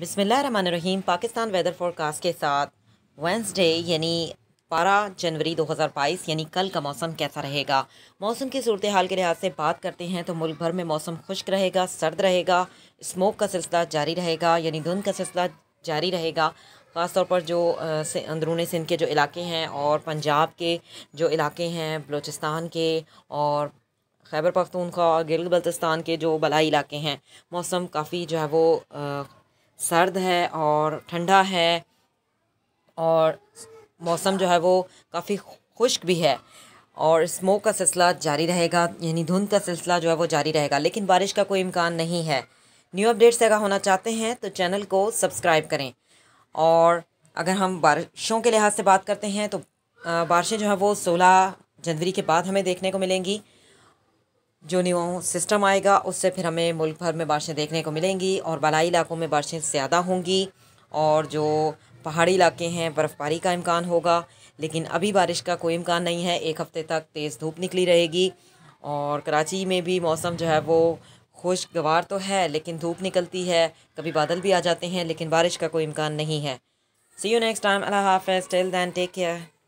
बिसमीम Pakistan weather forecast के साथ वेंसडे यानी बारह जनवरी 2022 यानी कल का मौसम कैसा रहेगा मौसम की सूरत हाल के लिहाज से बात करते हैं तो मुल्क भर में मौसम खुश्क रहेगा सर्द रहेगा स्मोक का सिलसिला जारी रहेगा यानी धुंध का सिलसिला जारी रहेगा ख़ास तौर पर जो अंदरून सिंध के जो इलाके हैं और पंजाब के जो इलाके हैं बलूचिस्तान के और खैबर पख्तूनख्वा और गिल बल्तिस्तान के जो बलाई इलाके हैं मौसम काफ़ी जो है वो सर्द है और ठंडा है और मौसम जो है वो काफ़ी खुश्क भी है और स्मोक का सिलसिला जारी रहेगा यानी धुंध का सिलसिला जो है वो जारी रहेगा लेकिन बारिश का कोई इम्कान नहीं है न्यू अपडेट्स अगर होना चाहते हैं तो चैनल को सब्सक्राइब करें और अगर हम बारिशों के लिहाज से बात करते हैं तो बारिशें जो है वो सोलह जनवरी के बाद हमें देखने को मिलेंगी जो न्यू सिस्टम आएगा उससे फिर हमें मुल्क भर में बारिशें देखने को मिलेंगी और बालाई इलाकों में बारिशें ज़्यादा होंगी और जो पहाड़ी इलाके हैं बर्फ़बारी का इम्कान होगा लेकिन अभी बारिश का कोई इम्कान नहीं है एक हफ़्ते तक तेज़ धूप निकली रहेगी और कराची में भी मौसम जो है वो खुशगवार तो है लेकिन धूप निकलती है कभी बादल भी आ जाते हैं लेकिन बारिश का कोई इम्कान नहीं है सी यू नेक्स्ट टाइम अल्लाह हाफ़ टिल दैन टेक केयर